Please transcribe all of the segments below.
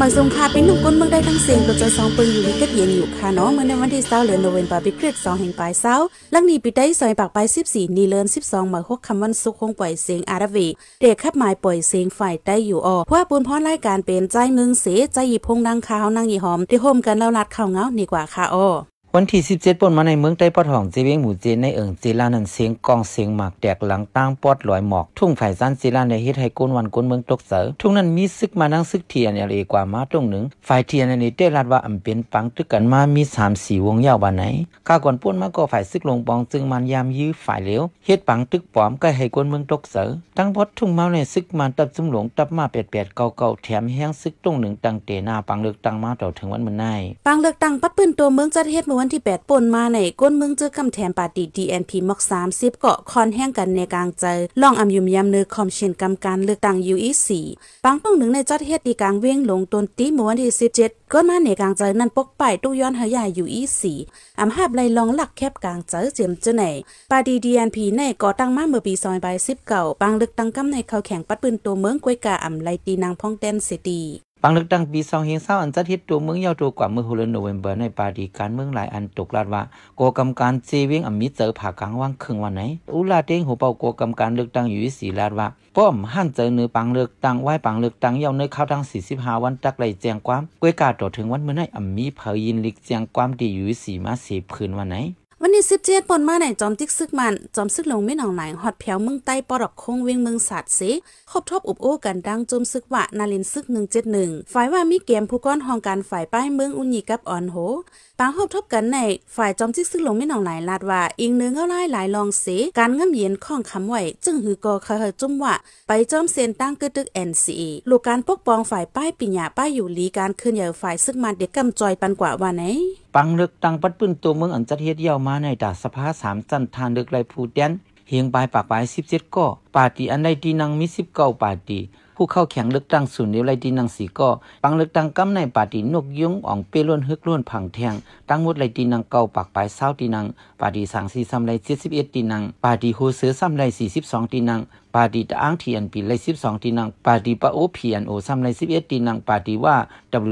มาส่งคาเป็นหนุ่มก้นเมืองได้ทั้งเสียงตัวจอสองปืนอยู่วิกเกตเย็นอยู่ค่ะนนองเมื่อในวันที่เศร้าเหลือโนเวนบาร์บิเครดสองแห่งปลายเศร้าลังนีปิดได้ซอยปากปลายสิบสี่นีเลินสิบสองหมาฮกคำวันสุขคงปล่อยเสียงอาราวีเด็กขับหมายปล่อยเสียงฝ่ายได้อยู่ออเพราะปูนพ่อรายการเป็นใจมึงเสียใจหยิบพงนางขาวนางหยีหอมที่โฮมกันเล่าลัดข่าวเงาดีกว่าค่ะออวันที่17ปนมาในเมืองใต้ปอดห้องเจเวงหมู่เจนในเอิงจีลานันเสียงกองเสียงหมากแดกหลังตั้งปอดลอยหมอกทุ่งฝ่ายซันจีลานในเฮ็ดให้กุนวันกุนเมืองตกเสอทุ่งนั้นมีซึกมานั่งซึกเทียนอะไรกว่ามาตรงหนึ่ง ฝ่ายเทียนในนี้ได้รัดว่าอำเป็นปังตึกกันมามี3 4วงยาวบานไหนข้าก่อนป้นมาก็ฝ่ายซึกลงปองจึงมันยามยื้อฝ่ายเหลวเฮ็ดปังตึกปอมใกล้ให้กุนเมืองตกเสอตั้งพอดทุ่งเมาในซึกมันตับซุ่มหลงตับมาเป็ดเป็ดเก่าๆแถมแห้งซึกตรงหนึ่งตั้งเตหน้าปังเลือกตั้งมาต่อถึงวันมื้อนี้ปังเลือกตั้งปัดปืนตัวเมืองจัดเฮ็ดเมื่อันที่8ป่นมาในก้นเมืองเจอกำแถมปาติดีเอ็นพีมอก30เกาะคอนแห้งกันในกลางใจล่องอำยุมยาเนื้อคอมเชนกำการเลือกตั้งยูอีสีปังป้องหนึ่งในจัดเฮ็ดดีกลางเวียงลงตนตีมอวันที่ 17ก้นมาในกลางใจนั้นปกปายตุ้ย้อนหายายูอีสีอำหาบไลลองหลักแคบกลางใจเจียมเจไหนปาดีดีเอ็นพีในก่อตั้งมาเมื่อปีซอยใบ19ปังเลือกตั้งกำในเขาแข่งปัดปืนตัวเมืองกวยกาอำไลตีนางพ่องแตนเสตีปังเลือกตั้งปีสองเฮงเศร้าอันจัดฮิตตัวเมืองเยาวตัวกว่าเมื่อฮุเลนโนเวมเบอร์ในปาดีการเมืองหลายอันตกลาดว่าโกกำการเจวิ่งอมิเจอผ่ากลางว่างครึ่งวันไหน อุลาเด้งหูเป่าโกกำการเลือกตั้งอยู่ที่สีลาดว่าป้อมหั่นเจอเนื้อปังเลือกตั้งไหวปังเลือกตั้งเยาวเนือข้าวทั้งสี่สิบห้าวันตักไรแจงความกล้วยกาต่อถึงวันเมื่อไหนอมีเผยยินลิกแจงความดีอยู่ที่สีมาเสีพื้นวันไหนวันนี้สิบเจ็ดปนมาไหนจอมติ๊กซึกมันจอมซึกลงไม่หนองไหลหอดแผวเมืองใต้ปอดอกคงเวียงเมืองสัตว์สิครบทบอุบโอ้กันดังจมซึกวะนาลินซึกหนึ่งเจ็ดหนึ่งฝ่ายว่ามีเกมผู้ก้อนหองการฝ่ายป้ายเมืองอุญญีกับอ่อนโหปางครบทบกันในฝ่ายจอมติ๊กซึกลงไม่หนองไหลลาดว่าอิงเนื้อเงาไล่หลายลองสิการง่ำเย็นข้องคำไหวจึงหือกอเคยจุ่มวะไปจอมเซนตั้งกึดดึกแอนซีลูกการปกปองฝ่ายป้ายปิญญาป้ายอยู่ลีการเคลืนใหญ่ฝ่ายซึกมันเด็กกำจอยปันกว่าวันไหนปังเลือกตั้งปัดปื้นตัวเมืองอันจัดเฮ็ดเยาวมาในดาสภาสามจันทานเลือกไรผู้แดนเฮียงปลายปากปลายสิบเจ็ดก่อปาร์ตีอันใดดีนังมี้าปาร์ตีผู้เข้าแข่งเลือกตั้งศูนย์ยวไรตีนังสี่ก่อปังเลือกตั้งกำในปาตีนกยุงอ่องเปล้วนฮึกล้วนผังแทงตั้งมดไรตีนังเก้าปากปลายเศร้าตีนังปาตีสังสีซ้ำไรเจ็ดสิบเอ็ดตีนังปาตีโฮเสือซ้ำไรสี่สิบสองตีนังาดีตาอ้างเทียนปีเลยสิบสองตีนังปาดีปะโอเพียนโอซ้ำเลยสิบเอ็ดตีนังปาดีว่า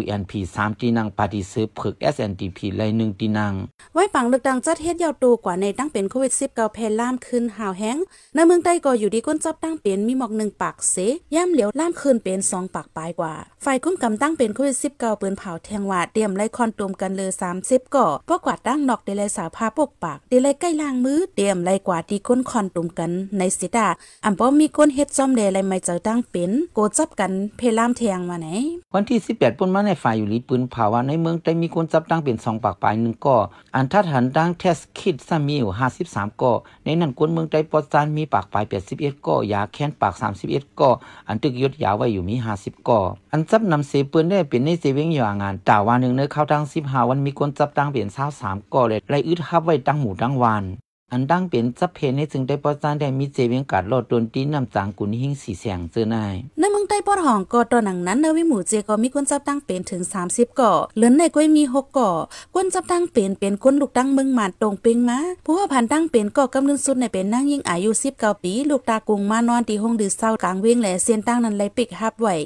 WNP สามตีนังปาดีซื้อผึก SNDP เลยหนึ่งตีนังไว้ปังเลอกดังจัดเฮ็ดยาวตวกว่าในตั้งเป็นโควิดสิบเกาผพลล่ามคืนหาวแห้งในเมืองใต้ก็อยู่ดีก้นจับตั้งเป็นมีหมอกหนึ่งปากเสย่ำเหลียวล่ามคืนเป็นสองปากปลายกว่า ฝ่ายคุ้มกำตั้งเป็นโควิดสิบเกาปืนเผาแทงหวาเตรียมไล่คอนต่มกันเลยสามสิบก่อพวกกวาดตั้งนอกเดลัยสาภาปกปากเดลัยใกล้ล่างมือเตรียมไล่กวาดีก้นคอนตุ่มกันในสิดาอัมป้อมมีก้นเฮ็ดซ่อมแดอะไรไม่เจอตั้งเป็นโกจับกันเพลามแทงมาไหนวันที่18ปุ่นมาในฝ่ายอยู่ลีปืนภาวะในเมืองได้มีคนจับตั้งเป็นสองปากปลายหนึ่งก่ออันทัดหันตั้งเทสคิดซามีอยู่ 53ก่อในนั้นคนเมืองได้ปอดซานมีปากปลาย81ก่อยาแค้นปาก 31ก่ออันตึกยศยาวไว้อยู่มี 50ก่ออันจับนำเสปืนได้เป็นในเสเวงอยู่งานต่าวันหนึ่งเนื้อเข้าตั้ง15วันมีคนจับตั้งเป็น23ก่อเลยไรอึดฮับไว้ตั้งหมู่ตั้งวันอันดังเป็นซับเพนให้ึงได้ปอซานได้มีเจวิงกัดลอดโดนตีน้ำจางกุนหิ้งสีแสงเจอนาย ในเมืองใต้ปอดห้องก็ตอนหนังนั้นเนวิหมู่เจก็มีคนจับตั้งเป็นถึง 30 ก่อเหลือในก้ยมี6ก่อคนจับตั้งเป็นเป็นคนลูกตั้งเมืองหมาตรงเปงมาผู้ว่าผ่านตั้งเป็นก็กำลังสุดในเป็นนั่งยิ่งอายุ19ปี ลูกตากุงมานอนที่ห้องดื้อเศร้ากลางเวงและเซียนตั้งนั้นไรปิกฮับไว้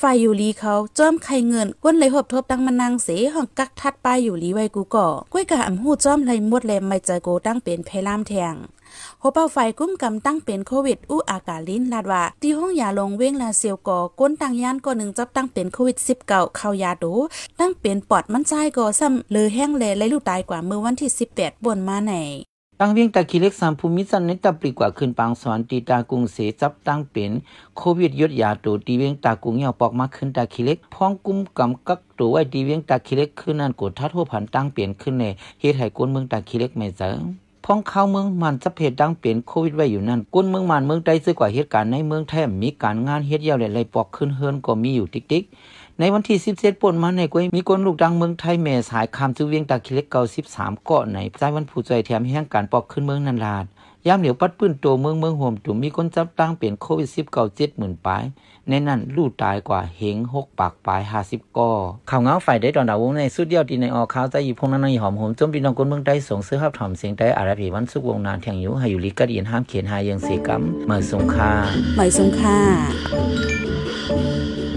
ฝ่ายอยู่ลีเขาจ้อมไข่เงินก้นไรหอบทบตั้งมานางเสห้องกักทัดปอยู่ลีไว้กูก่อก้ยกะอำหูจ้อมไหหมดแลไม่ใจโกตั้งเป็นเพลาามแทงโฮเป้าไฟกุ้มกำตั้งเป็นโควิดอู้อากาลิ้นลาดว่าที่ห้องยาลงเว้งลาเซียวก่อก้นต่างย่านก่อหนึ่งจับตั้งเป็นโควิด1 9เข้ายาดูตั้งเป็นปอดมันใจก่อซ้ำเลยแห้งแลและลูกตายกว่าเมื่อวันที่18บนมาไหนตั้งเวียงตะคีเล็กสามภูมิสันนนตะปริกว่าขึ้นปางสอนตีตากรุงเสจับตั้งเป็นโควิดยดยาตัวตีเวียงตากรุงเหี่ยวปอกมาขึ้นตะคีเล็กพ้องกุ้มกำกักตัวไว้ตีเวียงตะคีเล็กขึ้นนั่นกดทัดหัวผันตั้งเปลี่ยนขึ้นในเฮ็ไห้ก้นเมืองตะคีเล็กไม่เจอพ้องเข้าเมืองมันสะเพดดังเปลี่ยนโควิดไว้อยู่นั่นกุ้นเมืองมันเมืองใดซื้อกว่าเหตุการณ์ในเมืองแทมมีการงานเฮ็ดยาวเลายๆปอกขึ้นเฮือนก็มีอยู่ติ๊กกในวันที่สิบเซตปนมาในกวยมีคนลูกดังเมืองไทยเมสายคำมจุเวียงตาคิเล็กเกาามเกาะในใจวันผู้ใจแถมแห่งการปอกขึ้นเมืองนันลาดยามเหลียวปัดพื้นโตเมืองเมือง่วมตุ่มมีคนจับตั้งเป็นโควิด1 9ดหมื่นปลายในนั้นลู่ตายกว่าเหงหกปากปลายห้าสิบก่อข่าวเงาฝ่ายได้ตอนดาวงในสุดเดียวดีในออข่าวใจหยิบพงนันหอมหอมจมปีนองคนเมืองได้ส่งเสื้อ้าถถอมเสียงได้อาราพีวันสุกวงนานแทงยุหายุลิกัดอยนห้ามเขียนหายังเสียกัมเหมยสงค่าเหมยสงค่า